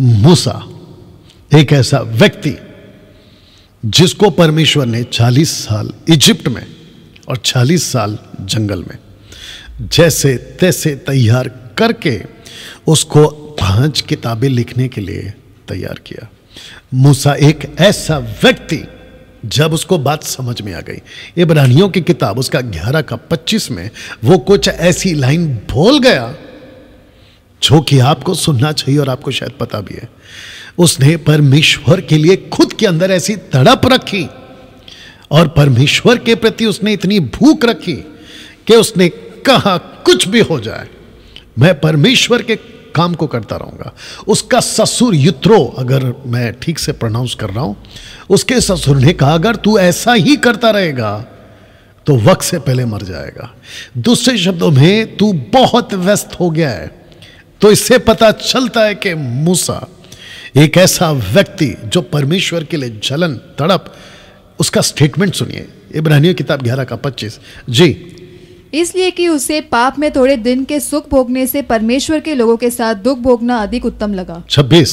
मूसा एक ऐसा व्यक्ति जिसको परमेश्वर ने 40 साल इजिप्ट में और 40 साल जंगल में जैसे तैसे तैयार करके उसको पांच किताबें लिखने के लिए तैयार किया मूसा एक ऐसा व्यक्ति जब उसको बात समझ में आ गई इब्रानियों की किताब उसका ग्यारह का पच्चीस में वो कुछ ऐसी लाइन बोल गया जो कि आपको सुनना चाहिए और आपको शायद पता भी है उसने परमेश्वर के लिए खुद के अंदर ऐसी तड़प रखी और परमेश्वर के प्रति उसने इतनी भूख रखी कि उसने कहा कुछ भी हो जाए मैं परमेश्वर के काम को करता रहूंगा उसका ससुर युत्रो अगर मैं ठीक से प्रोनाउंस कर रहा हूं उसके ससुर ने कहा अगर तू ऐसा ही करता रहेगा तो वक्त से पहले मर जाएगा दूसरे शब्दों में तू बहुत व्यस्त हो गया है तो इससे पता चलता है कि मूसा एक ऐसा व्यक्ति जो परमेश्वर के लिए जलन तड़प उसका स्टेटमेंट सुनिए इब्रानियों किताब ग्यारह का पच्चीस जी इसलिए कि उसे पाप में थोड़े दिन के सुख भोगने से परमेश्वर के लोगों के साथ दुख भोगना अधिक उत्तम लगा छब्बीस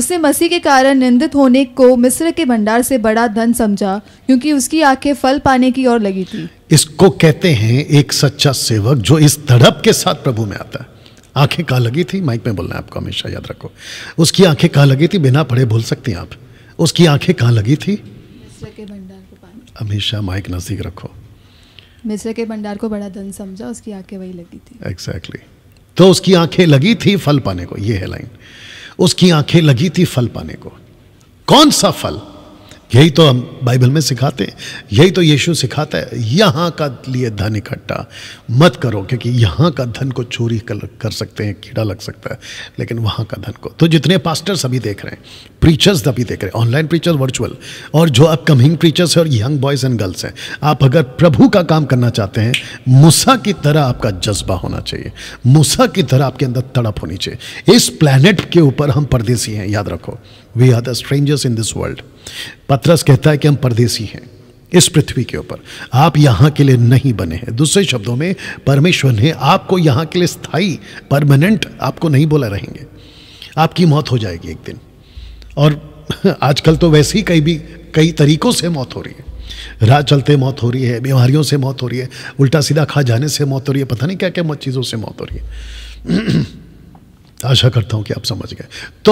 उसने मसीह के कारण निंदित होने को मिस्र के भंडार से बड़ा धन समझा क्योंकि उसकी आंखें फल पाने की ओर लगी थी इसको कहते हैं एक सच्चा सेवक जो इस तड़प के साथ प्रभु में आता है आंखें कहाँ लगी थी माइक में बोलना है आपको हमेशा याद रखो उसकी आंखें कहाँ लगी थी बिना पढ़े बोल सकते हैं आप उसकी आंखें कहाँ लगी थी हमेशा माइक नज़दीक रखो मिस्र के भंडार को बड़ा धन समझा उसकी आंखें वही लगी थी एग्जैक्टली exactly. तो उसकी आंखें लगी थी फल पाने को ये है लाइन उसकी आंखें लगी थी फल पाने को कौन सा फल यही तो हम बाइबल में सिखाते हैं यही तो यीशु सिखाता है यहाँ का लिए धन इकट्ठा मत करो क्योंकि यहाँ का धन को चोरी कर सकते हैं कीड़ा लग सकता है लेकिन वहाँ का धन को तो जितने पास्टर्स अभी देख रहे हैं प्रीचर्स अभी देख रहे हैं ऑनलाइन प्रीचर वर्चुअल और जो अपकमिंग प्रीचर्स हैं और यंग बॉयज़ एंड गर्ल्स हैं आप अगर प्रभु का काम करना चाहते हैं मूसा की तरह आपका जज्बा होना चाहिए मूसा की तरह आपके अंदर तड़प होनी चाहिए इस प्लानट के ऊपर हम परदेसी हैं याद रखो we are the strangers in this world पतरस कहता है कि हम परदेसी हैं इस पृथ्वी के ऊपर आप यहाँ के लिए नहीं बने हैं दूसरे शब्दों में परमेश्वर ने आपको यहाँ के लिए स्थाई परमानेंट आपको नहीं बोला रहेंगे आपकी मौत हो जाएगी एक दिन और आजकल तो वैसे ही कई भी कई तरीकों से मौत हो रही है राह चलते मौत हो रही है बीमारियों से मौत हो रही है उल्टा सीधा खा जाने से मौत हो रही है पता नहीं क्या क्या चीज़ों से मौत हो रही है आशा करता हूँ कि आप समझ गए तो